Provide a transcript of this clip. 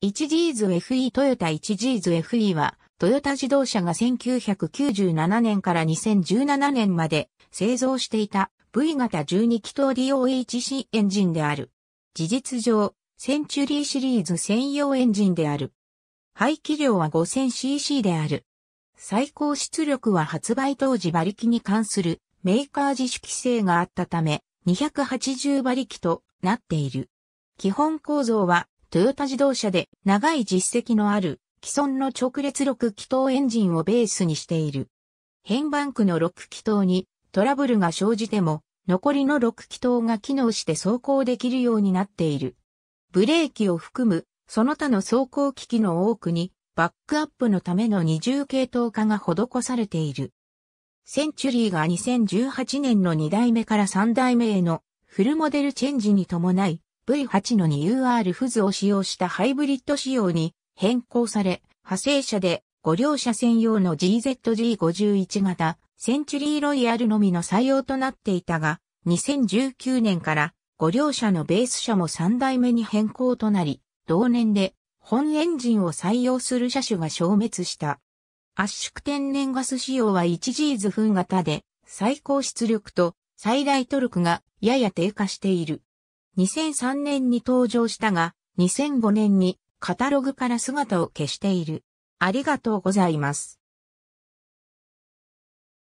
1Gs-FE トヨタ 1Gs-FE は、トヨタ自動車が1997年から2017年まで製造していた V 型12気筒 DOHC エンジンである。事実上、センチュリーシリーズ専用エンジンである。排気量は 5000cc である。最高出力は発売当時馬力に関するメーカー自主規制があったため280馬力となっている。基本構造はトヨタ自動車で長い実績のある既存の直列6気筒エンジンをベースにしている。変番区の6気筒にトラブルが生じても残りの6気筒が機能して走行できるようになっている。ブレーキを含むその他の走行機器の多くにバックアップのための二重系統化が施されている。センチュリーが2018年の2代目から3代目へのフルモデルチェンジに伴い V8-2UR のフズを使用したハイブリッド仕様に変更され、派生車で5両車専用の GZG51 型センチュリーロイヤルのみの採用となっていたが、2019年から5両者のベース車も3代目に変更となり、同年で本エンジンを採用する車種が消滅した。圧縮天然ガス仕様は 1G 図風型で最高出力と最大トルクがやや低下している。2003年に登場したが、2005年にカタログから姿を消している。ありがとうございます。